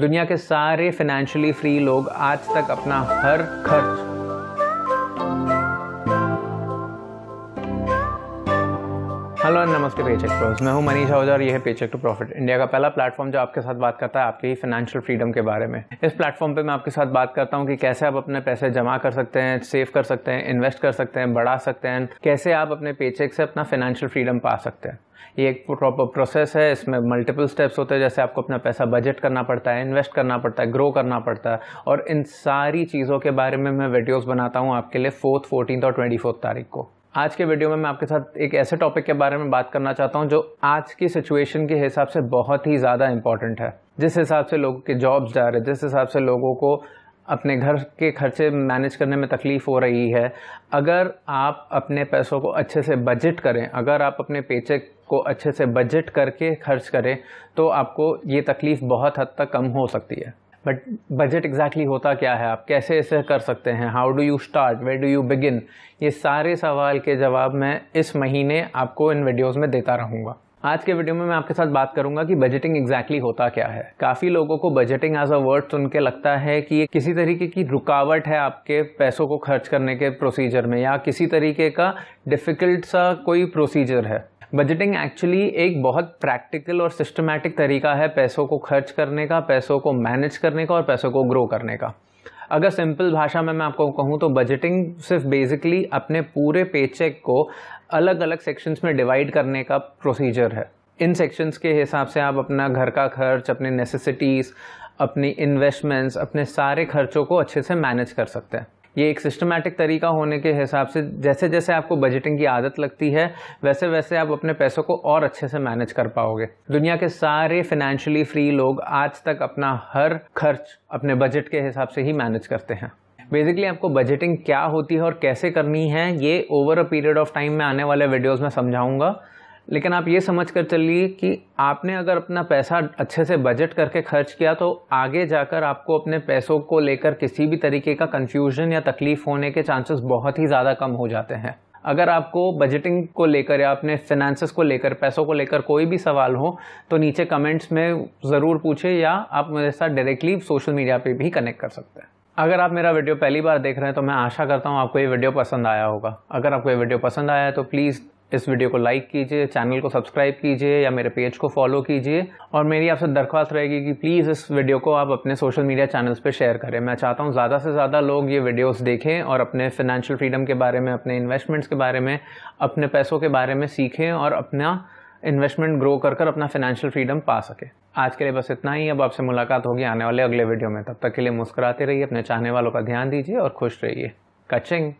दुनिया के सारे फाइनेंशियली फ्री लोग आज तक अपना हर खर्च हेलो नमस्ते पेचेक प्रोज मैं हूं मनीष आहूजा और यह है पेचेक टू प्रॉफिट इंडिया का पहला प्लेटफॉर्म जो आपके साथ बात करता है आपकी फाइनेंशियल फ्रीडम के बारे में इस प्लेटफॉर्म पे मैं आपके साथ बात करता हूं कि कैसे आप अपने पैसे जमा कर सकते हैं सेव कर सकते हैं इन्वेस्ट कर सकते हैं बढ़ा सकते हैं कैसे आप अपने पेचेक से अपना फाइनेंशियल फ्रीडम पा सकते हैं ये एक प्रॉपर प्रोसेस है इसमें मल्टीपल स्टेप्स होते हैं जैसे आपको अपना पैसा बजट करना पड़ता है इन्वेस्ट करना पड़ता है ग्रो करना पड़ता है और इन सारी चीज़ों के बारे में मैं वीडियोज़ बनाता हूँ आपके लिए फोर्थ फोर्टीन और ट्वेंटी तारीख को आज के वीडियो में मैं आपके साथ एक ऐसे टॉपिक के बारे में बात करना चाहता हूँ जो आज की सिचुएशन के हिसाब से बहुत ही ज़्यादा इम्पॉर्टेंट है जिस हिसाब से लोगों के जॉब्स जा रहे हैं जिस हिसाब से लोगों को अपने घर के खर्चे मैनेज करने में तकलीफ़ हो रही है अगर आप अपने पैसों को अच्छे से बजट करें अगर आप अपने पेचेक को अच्छे से बजट करके खर्च करें तो आपको ये तकलीफ़ बहुत हद तक कम हो सकती है बट बजट एग्जैक्टली होता क्या है आप कैसे ऐसे कर सकते हैं how do you start way do you begin ये सारे सवाल के जवाब मैं इस महीने आपको इन वीडियोज़ में देता रहूँगा आज के वीडियो में मैं आपके साथ बात करूंगा कि बजटिंग एग्जैक्टली exactly होता क्या है काफ़ी लोगों को बजटिंग एज अ वर्ड सुन के लगता है कि ये किसी तरीके की रुकावट है आपके पैसों को खर्च करने के प्रोसीजर में या किसी तरीके का डिफ़िकल्ट सा कोई प्रोसीजर है बजटिंग एक्चुअली एक बहुत प्रैक्टिकल और सिस्टमैटिक तरीका है पैसों को खर्च करने का पैसों को मैनेज करने का और पैसों को ग्रो करने का अगर सिंपल भाषा में मैं आपको कहूँ तो बजटिंग सिर्फ बेसिकली अपने पूरे पेचेक को अलग अलग सेक्शंस में डिवाइड करने का प्रोसीजर है इन सेक्शंस के हिसाब से आप अपना घर का खर्च अपने नेसेसिटीज़ अपनी इन्वेस्टमेंट्स अपने सारे खर्चों को अच्छे से मैनेज कर सकते हैं ये एक सिस्टमेटिक तरीका होने के हिसाब से जैसे जैसे आपको बजटिंग की आदत लगती है वैसे वैसे आप अपने पैसों को और अच्छे से मैनेज कर पाओगे दुनिया के सारे फिनेंशियली फ्री लोग आज तक अपना हर खर्च अपने बजट के हिसाब से ही मैनेज करते हैं बेसिकली आपको बजटिंग क्या होती है और कैसे करनी है ये over a period of time में आने वाले वीडियोज़ में समझाऊंगा लेकिन आप ये समझ कर चलिए कि आपने अगर अपना पैसा अच्छे से बजट करके खर्च किया तो आगे जाकर आपको अपने पैसों को लेकर किसी भी तरीके का कन्फ्यूजन या तकलीफ होने के चांसेस बहुत ही ज़्यादा कम हो जाते हैं अगर आपको बजटिंग को लेकर या अपने फिनेंस को लेकर पैसों को लेकर कोई भी सवाल हो तो नीचे कमेंट्स में ज़रूर पूछें या आप मेरे साथ डायरेक्टली सोशल मीडिया पर भी कनेक्ट कर सकते हैं अगर आप मेरा वीडियो पहली बार देख रहे हैं तो मैं आशा करता हूँ आपको ये वीडियो पसंद आया होगा अगर आपको ये वीडियो पसंद आया है तो प्लीज़ इस वीडियो को लाइक कीजिए चैनल को सब्सक्राइब कीजिए या मेरे पेज को फॉलो कीजिए और मेरी आपसे दरख्वास्त रहेगी कि प्लीज़ इस वीडियो को आप अपने सोशल मीडिया चैनल्स पे शेयर करें मैं चाहता हूँ ज़्यादा से ज़्यादा लोग ये वीडियोस देखें और अपने फिनेंशियल फ्रीडम के बारे में अपने इन्वेस्टमेंट्स के बारे में अपने पैसों के बारे में सीखें और अपना इन्वेस्टमेंट ग्रो कर कर अपना फाइनेंशियल फ्रीडम पा सके आज के लिए बस इतना ही अब आपसे मुलाकात होगी आने वाले अगले वीडियो में तब तक के लिए मुस्कुराते रहिए अपने चाहने वालों का ध्यान दीजिए और खुश रहिए कचिंग